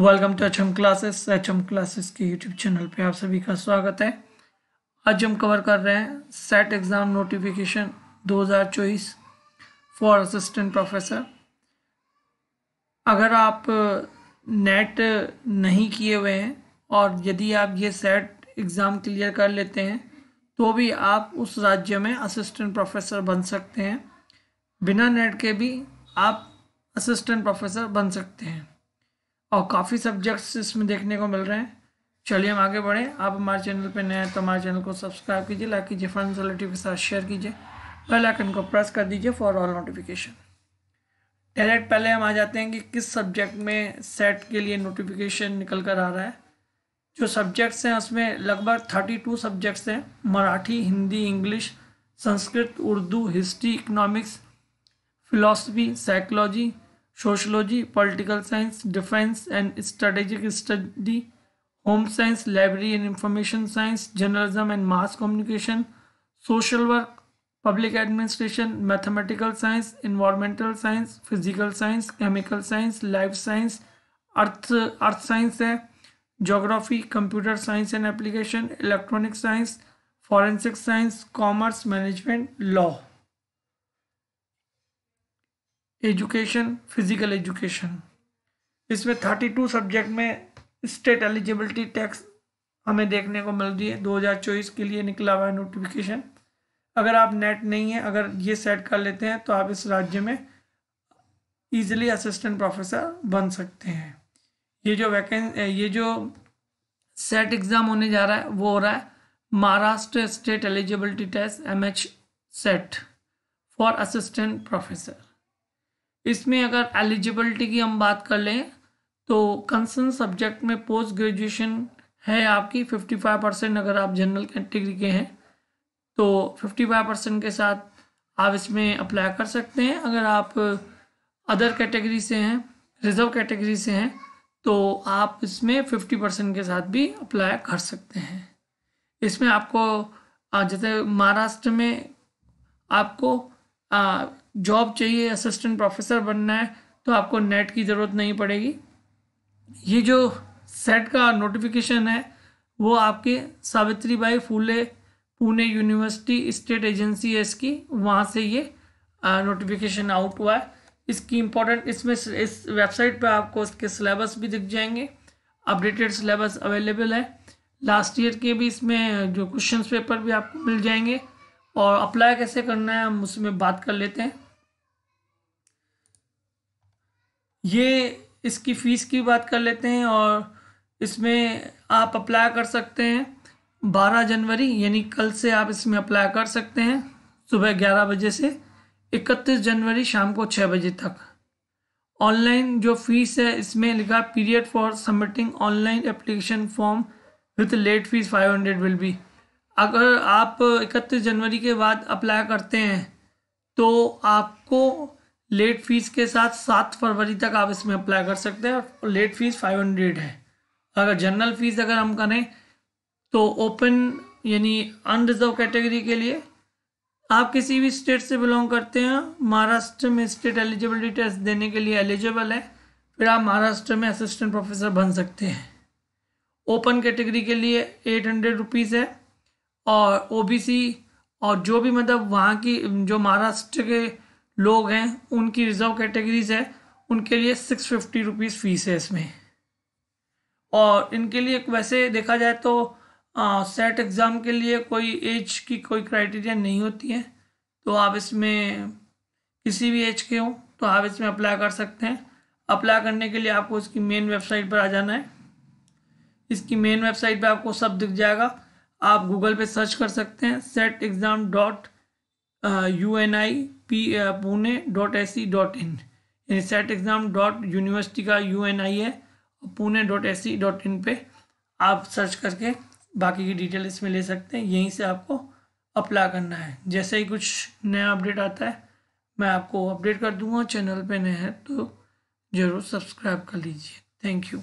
welcome to H M classes H M classes के YouTube channel पे आप सभी का स्वागत है आज हम कवर कर रहे हैं SET exam notification 2024 for assistant professor अगर आप नेट नहीं किए हुए हैं और यदि आप ये सेट एग्ज़ाम क्लियर कर लेते हैं तो भी आप उस राज्य में असिस्टेंट प्रोफेसर बन सकते हैं बिना नेट के भी आप असिस्टेंट प्रोफेसर बन सकते हैं और काफ़ी सब्जेक्ट्स इसमें देखने को मिल रहे हैं चलिए हम आगे बढ़ें आप हमारे चैनल पर नए हैं तो हमारे चैनल को सब्सक्राइब कीजिए लाइक कीजिए फ्रेंड्स रिलेटिव के साथ शेयर कीजिए बेल आइकन को प्रेस कर दीजिए फॉर ऑल नोटिफिकेशन डायरेक्ट पहले हम आ जाते हैं कि किस सब्जेक्ट में सेट के लिए नोटिफिकेशन निकल कर आ रहा है जो सब्जेक्ट्स हैं उसमें लगभग थर्टी टू सब्जेक्ट्स हैं Marathi Hindi English Sanskrit Urdu history economics philosophy psychology sociology political science defence and strategic study home science library and information science journalism and mass communication social work public administration mathematical science environmental science physical science chemical science life science earth earth science है geography computer science and application electronic science forensic science commerce management law education physical education इसमें thirty two subject में state eligibility tax हमें देखने को मिल रही है दो हज़ार चौबीस के लिए निकला हुआ है नोटिफिकेशन अगर आप नेट नहीं है अगर ये सेट कर लेते हैं तो आप इस राज्य में ईजिली असिस्टेंट प्रोफेसर बन सकते हैं ये जो वैकें ये जो सेट एग्ज़ाम होने जा रहा है वो हो रहा है Maharashtra state eligibility test M H SET for assistant professor इसमें अगर एलिजिबिलिटी की हम बात कर लें तो कंसर्न सब्जेक्ट में पोस्ट ग्रेजुएशन है आपकी 55 परसेंट अगर आप जनरल कैटेगरी के हैं तो 55 परसेंट के साथ आप इसमें अप्लाई कर सकते हैं अगर आप अदर कैटेगरी से हैं रिजर्व कैटेगरी से हैं तो आप इसमें 50 परसेंट के साथ भी अप्लाई कर सकते हैं इसमें आपको जैसे महाराष्ट्र में आपको जॉब चाहिए असिस्टेंट प्रोफेसर बनना है तो आपको नेट की ज़रूरत नहीं पड़ेगी ये जो सेट का नोटिफिकेशन है वो आपके Savitribai Phule Pune university state agency है इसकी वहाँ से ये नोटिफिकेशन आउट हुआ है इसकी इम्पोर्टेंट इसमें इस वेबसाइट पर आपको इसके सिलेबस भी दिख जाएंगे अपडेटेड सिलेबस अवेलेबल है लास्ट ईयर के भी इसमें जो क्वेश्चन पेपर भी आपको मिल जाएंगे और अप्लाई कैसे करना है हम उसमें बात कर लेते हैं ये इसकी फ़ीस की बात कर लेते हैं और इसमें आप अप्लाई कर सकते हैं बारह जनवरी यानी कल से आप इसमें अप्लाई कर सकते हैं सुबह ग्यारह बजे से इकतीस जनवरी शाम को छः बजे तक ऑनलाइन जो फीस है इसमें लिखा period for submitting online application form with late fees five hundred will be अगर आप इकतीस जनवरी के बाद अप्लाई करते हैं तो आपको लेट फीस के साथ सात फरवरी तक आप इसमें अप्लाई कर सकते हैं और लेट फीस फाइव हंड्रेड है अगर जनरल फीस अगर हम करें तो ओपन यानी अनरिजर्व कैटेगरी के लिए आप किसी भी स्टेट से बिलोंग करते हैं महाराष्ट्र में स्टेट एलिजिबिलिटी टेस्ट देने के लिए एलिजिबल है फिर आप महाराष्ट्र में असिस्टेंट प्रोफेसर बन सकते हैं ओपन कैटेगरी के लिए एट हंड्रेड रुपीज़ है और ओबीसी और जो भी मतलब वहाँ की जो महाराष्ट्र के लोग हैं उनकी रिजर्व कैटेगरीज है उनके लिए सिक्स फिफ्टी रुपीज़ फ़ीस है इसमें और इनके लिए वैसे देखा जाए तो सेट एग्ज़ाम के लिए कोई एज की कोई क्राइटेरिया नहीं होती है तो आप इसमें किसी भी एज के हो तो आप इसमें अप्लाई कर सकते हैं अप्लाई करने के लिए आपको इसकी मेन वेबसाइट पर आ जाना है इसकी मेन वेबसाइट पर आपको सब दिख जाएगा आप गूगल पे सर्च कर सकते हैं SET exam dot U N I P Pune dot A C dot in यानी सेट एग्ज़ाम डॉट यूनिवर्सिटी का यू एन आई है Pune dot A C dot in पर आप सर्च करके बाकी की डिटेल इसमें ले सकते हैं यहीं से आपको अप्लाई करना है जैसे ही कुछ नया अपडेट आता है मैं आपको अपडेट कर दूंगा चैनल पे नए हैं तो ज़रूर सब्सक्राइब कर लीजिए थैंक यू